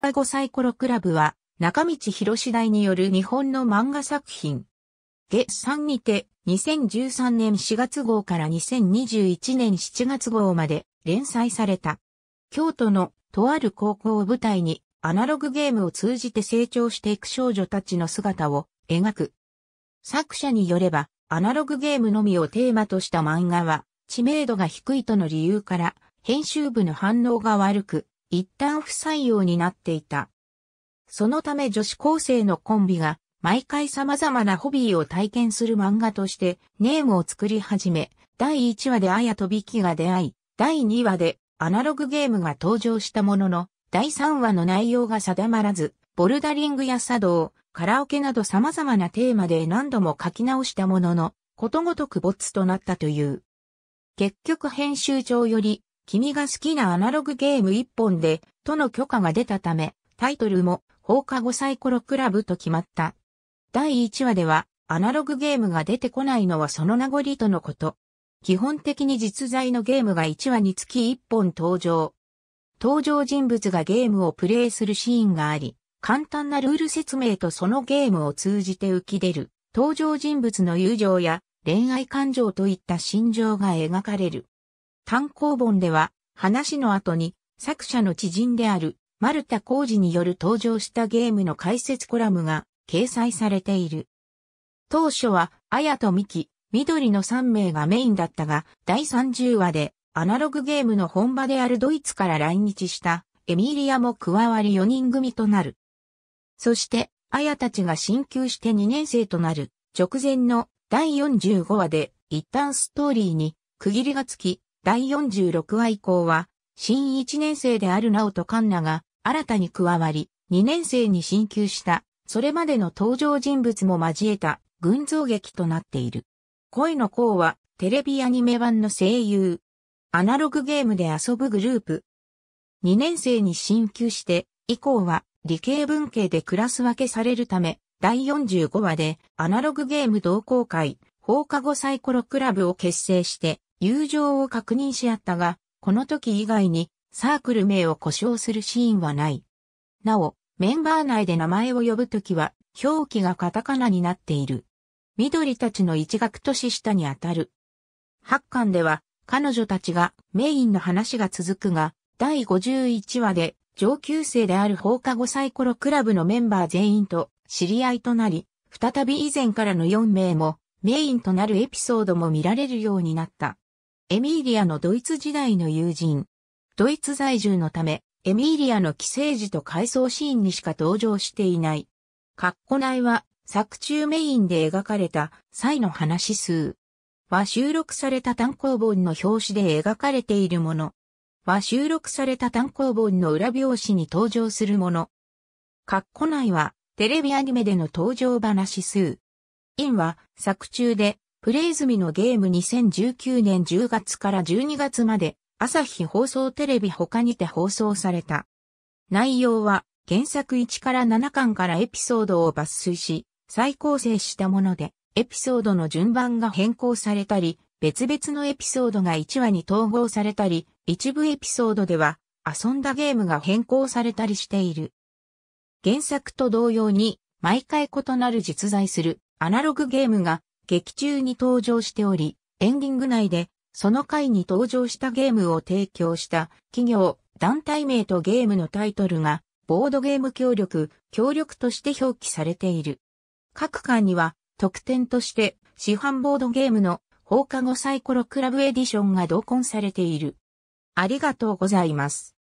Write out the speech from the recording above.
カゴサイコロクラブは、中道博大による日本の漫画作品。月産にて、2013年4月号から2021年7月号まで連載された。京都のとある高校を舞台に、アナログゲームを通じて成長していく少女たちの姿を描く。作者によれば、アナログゲームのみをテーマとした漫画は、知名度が低いとの理由から、編集部の反応が悪く、一旦不採用になっていた。そのため女子高生のコンビが毎回様々なホビーを体験する漫画としてネームを作り始め、第1話でヤとビキが出会い、第2話でアナログゲームが登場したものの、第3話の内容が定まらず、ボルダリングや茶道、カラオケなど様々なテーマで何度も書き直したものの、ことごとく没となったという。結局編集長より君が好きなアナログゲーム一本で、との許可が出たため、タイトルも、放課後サイコロクラブと決まった。第1話では、アナログゲームが出てこないのはその名残とのこと。基本的に実在のゲームが1話につき1本登場。登場人物がゲームをプレイするシーンがあり、簡単なルール説明とそのゲームを通じて浮き出る、登場人物の友情や恋愛感情といった心情が描かれる。単行本では、話の後に、作者の知人である、丸田浩二による登場したゲームの解説コラムが掲載されている。当初は、あとみき、緑の3名がメインだったが、第30話で、アナログゲームの本場であるドイツから来日した、エミリアも加わり4人組となる。そして、あたちが進級して2年生となる、直前の第45話で、一旦ストーリーに区切りがつき、第46話以降は、新1年生である直カンナが新たに加わり、2年生に進級した、それまでの登場人物も交えた群像劇となっている。声の子は、テレビアニメ版の声優。アナログゲームで遊ぶグループ。2年生に進級して、以降は理系文系でクラス分けされるため、第45話でアナログゲーム同好会、放課後サイコロクラブを結成して、友情を確認し合ったが、この時以外にサークル名を故障するシーンはない。なお、メンバー内で名前を呼ぶときは、表記がカタカナになっている。緑たちの一学年下にあたる。八巻では、彼女たちがメインの話が続くが、第51話で上級生である放課後サイコロクラブのメンバー全員と知り合いとなり、再び以前からの4名もメインとなるエピソードも見られるようになった。エミーリアのドイツ時代の友人。ドイツ在住のため、エミーリアの寄生児と回想シーンにしか登場していない。カッコ内は作中メインで描かれた際の話数は収録された単行本の表紙で描かれているものは収録された単行本の裏表紙に登場するもの。カッコ内はテレビアニメでの登場話数。インは作中でプレイ済みのゲーム2019年10月から12月まで、朝日放送テレビ他にて放送された。内容は、原作1から7巻からエピソードを抜粋し、再構成したもので、エピソードの順番が変更されたり、別々のエピソードが1話に統合されたり、一部エピソードでは、遊んだゲームが変更されたりしている。原作と同様に、毎回異なる実在するアナログゲームが劇中に登場しており、エンディング内で、その回に登場したゲームを提供した企業、団体名とゲームのタイトルが、ボードゲーム協力、協力として表記されている。各巻には、特典として、市販ボードゲームの放課後サイコロクラブエディションが同梱されている。ありがとうございます。